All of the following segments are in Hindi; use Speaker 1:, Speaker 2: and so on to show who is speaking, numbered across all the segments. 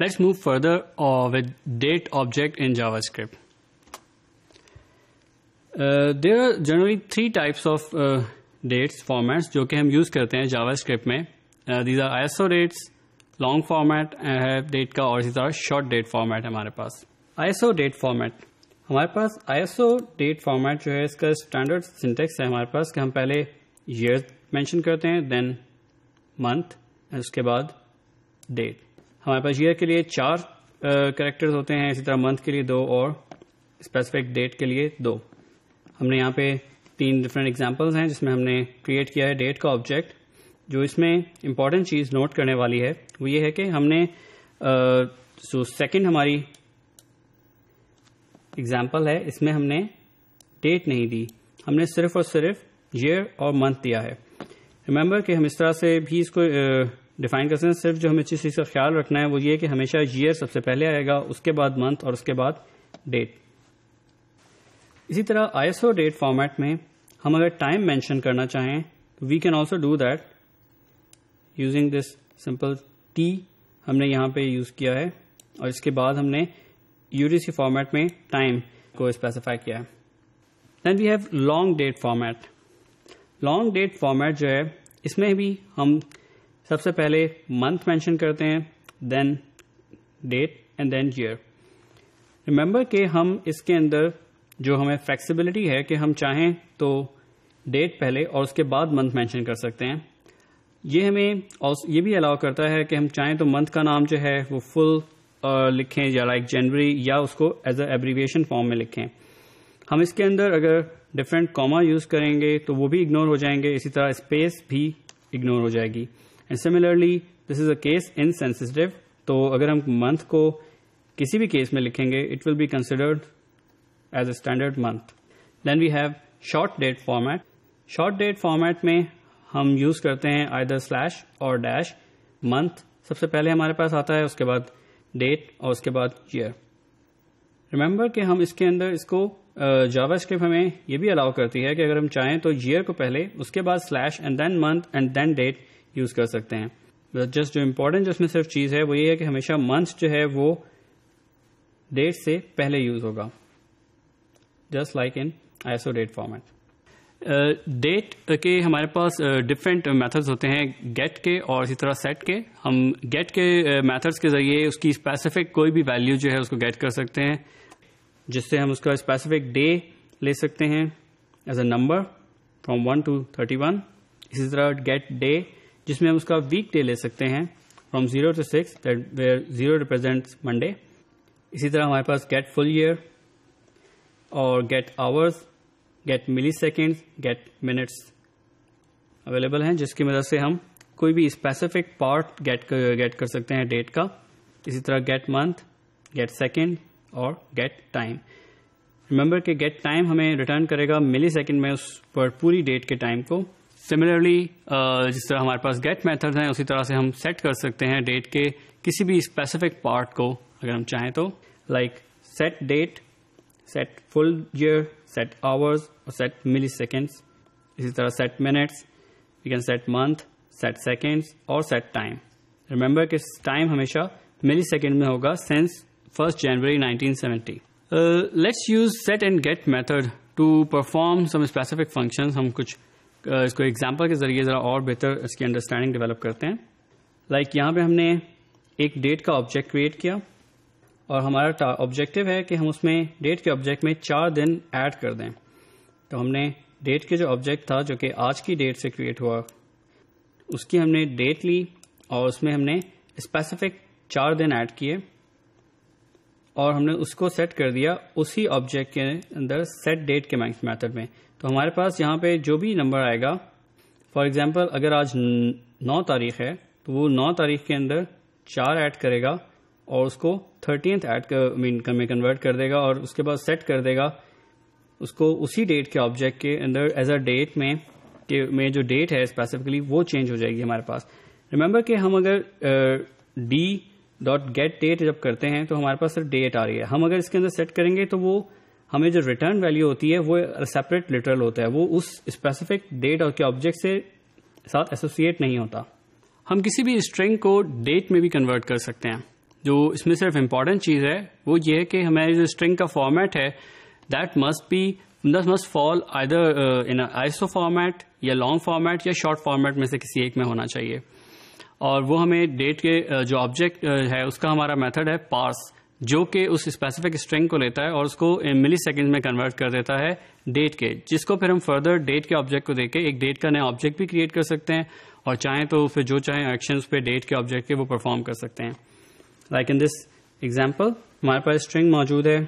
Speaker 1: Let's move further uh, with date object in JavaScript. Uh, there are generally three types of uh, dates formats जो कि हम use करते हैं JavaScript में These are ISO dates, long format है date का और इसी तरह short date format हमारे पास ISO date format हमारे पास ISO डेट फॉर्मेट जो है इसका स्टैंडर्ड सिंटेक्स है हमारे पास कि हम पहले ईयर मेंशन करते हैं देन मंथ उसके बाद डेट हमारे पास ईयर के लिए चार करेक्टर्स होते हैं इसी तरह मंथ के लिए दो और स्पेसिफिक डेट के लिए दो हमने यहाँ पे तीन डिफरेंट एग्जाम्पल्स हैं जिसमें हमने क्रिएट किया है डेट का ऑब्जेक्ट जो इसमें इम्पॉर्टेंट चीज़ नोट करने वाली है वो ये है कि हमने जो सेकेंड हमारी एग्जाम्पल है इसमें हमने डेट नहीं दी हमने सिर्फ और सिर्फ ईयर और मंथ दिया है रिमेंबर कि हम इस तरह से भी इसको डिफाइन करते हैं सिर्फ जो हमें जिस चीज़ का ख्याल रखना है वो ये कि हमेशा ईयर सबसे पहले आएगा उसके बाद मंथ और उसके बाद डेट इसी तरह आईएसओ डेट फॉर्मेट में हम अगर टाइम मेंशन करना चाहें तो we can also do that using this simple टी हमने यहां पे यूज़ किया है और इसके बाद हमने यूडीसी फॉर्मेट में टाइम को स्पेसिफाई किया है then we have long date format long date format जो है इसमें भी हम सबसे पहले मंथ मेंशन करते हैं then date and then year remember के हम इसके अंदर जो हमें फ्लेक्सिबिलिटी है कि हम चाहें तो डेट पहले और उसके बाद मंथ मेंशन कर सकते हैं ये हमें ये भी अलाउ करता है कि हम चाहें तो मंथ का नाम जो है वो फुल लिखें या लाइक जनवरी या उसको एज अ एब्रीविएशन फॉर्म में लिखें हम इसके अंदर अगर डिफरेंट कॉमा यूज़ करेंगे तो वो भी इग्नोर हो जाएंगे इसी तरह स्पेस भी इग्नोर हो जाएगी and similarly this is a case insensitive तो अगर हम मंथ को किसी भी केस में लिखेंगे it will be considered as a standard month then we have short date format short date format में हम यूज करते हैं आइदर स्लैश और डैश मंथ सबसे पहले हमारे पास आता है उसके बाद डेट और उसके बाद ईयर रिमेंबर कि हम इसके अंदर इसको जावा uh, स्क्रिप्ट हमें ये भी अलाउ करती है कि अगर हम चाहें तो ईयर को पहले उसके बाद slash and then month and then date use कर सकते हैं जस्ट जो इम्पोर्टेंट जो इसमें सिर्फ चीज़ है वो ये है कि हमेशा मंथ जो है वो डेट से पहले यूज़ होगा just like in ISO date format date के हमारे पास डिफरेंट uh, मेथड्स होते हैं गेट के और इसी तरह सेट के हम गेट के मेथड्स uh, के जरिए उसकी स्पेसिफिक कोई भी वैल्यू जो है उसको गेट कर सकते हैं जिससे हम उसका स्पेसिफिक डे ले सकते हैं as a number from one to thirty one इसी तरह गेट डे जिसमें हम उसका वीक डे ले सकते हैं from zero to six where zero represent Monday इसी तरह हमारे पास गेट फुल ईयर और get hours get millisecond get minutes available हैं जिसकी मदद से हम कोई भी स्पेसिफिक पार्ट गेट गेट कर सकते हैं डेट का इसी तरह गेट मंथ गेट सेकेंड और गेट टाइम रिमेंबर के गेट टाइम हमें रिटर्न करेगा मिली सेकेंड में उस पर पूरी डेट के टाइम को सिमिलरली uh, जिस तरह हमारे पास गेट मेथड हैं उसी तरह से हम सेट कर सकते हैं डेट के किसी भी स्पेसिफिक पार्ट को अगर हम चाहें तो like set date set full year set hours और सेट मिली सेकेंड्स इसी तरह set minutes we can set month set seconds और सेट टाइम रिमेंबर कि टाइम हमेशा मिली सेकेंड में होगा since first January 1970 let's use set and get method to perform some specific functions हम कुछ इसको एग्जाम्पल के ज़रिए ज़रा और बेहतर इसकी अंडरस्टैंडिंग डेवलप करते हैं लाइक like यहाँ पे हमने एक डेट का ऑब्जेक्ट क्रिएट किया और हमारा ऑब्जेक्टिव है कि हम उसमें डेट के ऑब्जेक्ट में चार दिन ऐड कर दें तो हमने डेट के जो ऑब्जेक्ट था जो कि आज की डेट से क्रिएट हुआ उसकी हमने डेट ली और उसमें हमने स्पेसिफिक चार दिन ऐड किए और हमने उसको सेट कर दिया उसी ऑब्जेक्ट के अंदर सेट डेट के मैथड में तो हमारे पास यहाँ पे जो भी नंबर आएगा फॉर एग्जाम्पल अगर आज नौ तारीख है तो वो नौ तारीख के अंदर चार ऐड करेगा और उसको थर्टीनथ ऐड मीन में कन्वर्ट कर देगा और उसके बाद सेट कर देगा उसको उसी डेट के ऑब्जेक्ट के अंदर एज अ डेट में के में जो डेट है स्पेसिफिकली वो चेंज हो जाएगी हमारे पास रिमेंबर कि हम अगर D uh, dot get date जब करते हैं तो हमारे पास सिर्फ डेट आ रही है हम अगर इसके अंदर सेट करेंगे तो वो हमें जो रिटर्न वैल्यू होती है वो सेपरेट लिटरल होता है वो उस स्पेसिफिक डेट और के ऑब्जेक्ट से साथ एसोसिएट नहीं होता हम किसी भी स्ट्रिंग को डेट में भी कन्वर्ट कर सकते हैं जो इसमें सिर्फ इम्पॉर्टेंट चीज़ है वो ये है कि हमारे जो स्ट्रिंग का फॉर्मेट है that must be this must fall either in ISO format या लॉन्ग फॉर्मेट या शॉर्ट फॉर्मेट में से किसी एक में होना चाहिए और वो हमें डेट के जो ऑब्जेक्ट है उसका हमारा मेथड है पार्स जो कि उस स्पेसिफिक स्ट्रिंग को लेता है और उसको मिली सेकेंड में कन्वर्ट कर देता है डेट के जिसको फिर हम फर्दर डेट के ऑब्जेक्ट को देके एक डेट का नया ऑब्जेक्ट भी क्रिएट कर सकते हैं और चाहें तो फिर जो चाहें एक्शन पे डेट के ऑब्जेक्ट के वो परफॉर्म कर सकते हैं लाइक इन दिस एग्जाम्पल हमारे पास स्ट्रिंग मौजूद है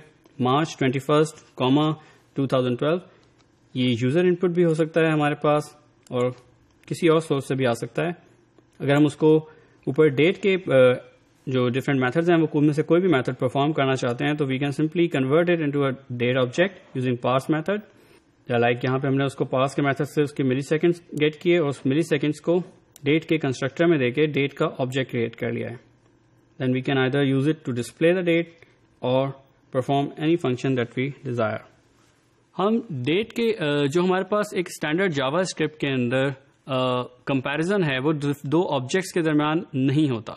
Speaker 1: March twenty first comma two thousand twelve ये यूजर इनपुट भी हो सकता है हमारे पास और किसी और सोर्स से भी आ सकता है अगर हम उसको ऊपर डेट के जो डिफरेंट मैथड्स हैं वो में से कोई भी मैथड परफॉर्म करना चाहते हैं तो we can simply convert it into a date object using method या लाइक यहाँ पे हमने उसको पास के मैथड से उसके मिली सेकेंड्स गेट किए और उस मिली सेकेंड्स को डेट के कंस्ट्रक्टर में देके डेट का ऑब्जेक्ट क्रिएट कर लिया है then we can either use it to display the date और perform any function that we desire हम डेट के जो हमारे पास एक स्टैंडर्ड जावा स्क्रिप्ट के अंदर कंपैरिजन है वो दो ऑब्जेक्ट्स के दरमियान नहीं होता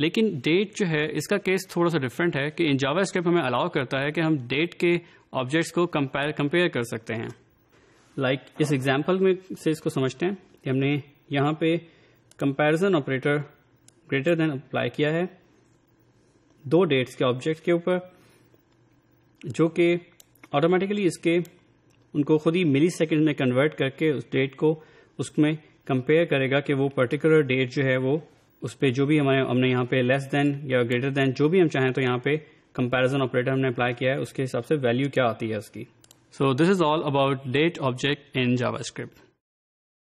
Speaker 1: लेकिन डेट जो है इसका केस थोड़ा सा डिफरेंट है कि इन जावा स्क्रिप्ट हमें अलाउ करता है कि हम डेट के ऑब्जेक्ट्स को कंपेयर कंपेयर कर सकते हैं लाइक like, इस एग्जाम्पल में से इसको समझते हैं कि हमने यहाँ पे comparison operator greater than apply किया है दो डेट्स के ऑब्जेक्ट के ऊपर जो कि ऑटोमेटिकली इसके उनको खुद ही मिली सेकेंड में कन्वर्ट करके उस डेट को उसमें कंपेयर करेगा कि वो पर्टिकुलर डेट जो है वो उस पर जो भी हमारे हमने यहाँ पे लेस देन या ग्रेटर देन जो भी हम चाहें तो यहाँ पे कंपेरिजन ऑपरेटर हमने अप्लाई किया है उसके हिसाब से वैल्यू क्या आती है उसकी so this is all about date object in Java